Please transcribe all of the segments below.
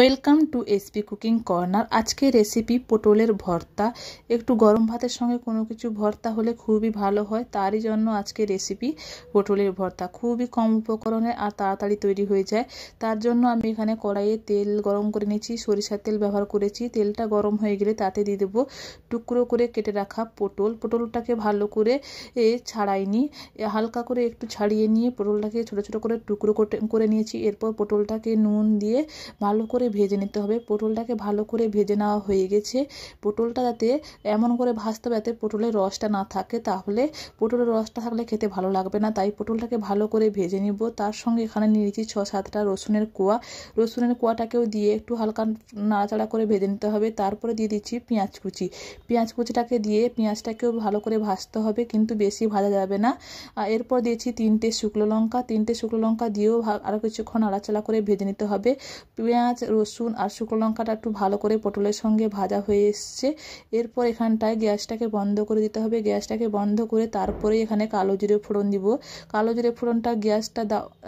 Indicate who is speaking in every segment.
Speaker 1: welcome to SP cooking corner আজকে recipe পটলের ভর্তা একটু গরম ভাতের সঙ্গে কোনো কিছু ভর্তা হলে খুবই ভালো হয় তারই জন্য আজকে রেসিপি পটলের ভর্তা খুবই কম উপকরণে আর তাড়াতাড়ি তৈরি হয়ে যায় তার জন্য আমি এখানে কড়াইয়ে তেল গরম করে নিয়েছি সরিষার তেল ব্যবহার করেছি তেলটা গরম হয়ে গেলে তাতে দিয়ে দেবো টুকরো করে কেটে রাখা পটল পটলটাকে ভালো করে ছাড়াইনি হালকা করে একটু ছাড়িয়ে নিয়ে পটলটাকে ছোট ছোট করে টুকরো করে নিয়েছি এরপর পটলটাকে নুন দিয়ে ভালো করে ভেজে নিতে হবে পটলটাকে ভালো করে ভেজে নেওয়া হয়ে গেছে পটলটা যাতে এমন করে ভাজতে হবে যাতে পটলের রসটা না থাকে তাহলে পটলের রসটা থাকলে খেতে ভালো লাগবে না তাই পটলটাকে ভালো করে ভেজে নিব তার সঙ্গে এখানে নিয়েছি ছ সাতটা রসুনের কোয়া রসুনের কোয়াটাকেও দিয়ে একটু হালকা নাড়াচাড়া করে ভেজে নিতে হবে তারপরে দিয়ে দিচ্ছি পেঁয়াজ কুচি পেঁয়াজ কুচিটাকে দিয়ে পেঁয়াজটাকেও ভালো করে ভাজতে হবে কিন্তু বেশি ভাজা যাবে না এরপর দিয়েছি তিনটে শুকনো লঙ্কা তিনটে শুকনো লঙ্কা দিয়েও আরও কিছুক্ষণ নাড়াচাড়া করে ভেজে নিতে হবে পেঁয়াজ রসুন আর শুকনো লঙ্কাটা একটু ভালো করে পটলের সঙ্গে ভাজা হয়ে এসছে এরপর এখানটায় গ্যাসটাকে বন্ধ করে দিতে হবে গ্যাসটাকে বন্ধ করে তারপরে এখানে কালো জিরে ফোড়ন দিব কালো জিরে ফোড়নটা গ্যাসটা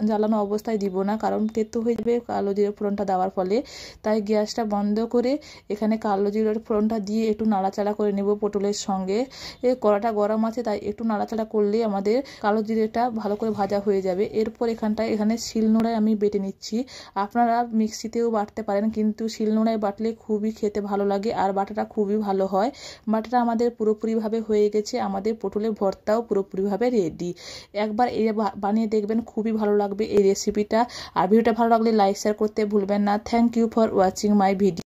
Speaker 1: জ্বালানো অবস্থায় দিব না কারণ তেতো হয়ে যাবে কালো জিরে ফোড়নটা দেওয়ার ফলে তাই গ্যাসটা বন্ধ করে এখানে কালো জিরের ফোড়নটা দিয়ে একটু নাড়াচাড়া করে নেব পটলের সঙ্গে এ কড়াটা গরম আছে তাই একটু নাড়াচাড়া করলে আমাদের কালো জিরেটা ভালো করে ভাজা হয়ে যাবে এরপর এখানটায় এখানে শিলনোড়ায় আমি বেটে নিচ্ছি আপনারা মিক্সিতেও বাট বাটতে পারেন কিন্তু শিলনোড়ায় বাটলে খুবই খেতে ভালো লাগে আর বাটাটা খুবই ভালো হয় বাটাটা আমাদের পুরোপুরিভাবে হয়ে গেছে আমাদের পটলের ভর্তাও পুরোপুরিভাবে রেডি একবার এ বানিয়ে দেখবেন খুবই ভালো লাগবে এই রেসিপিটা আর ভিডিওটা ভালো লাগলে লাইক শেয়ার করতে ভুলবেন না thank you for watching my video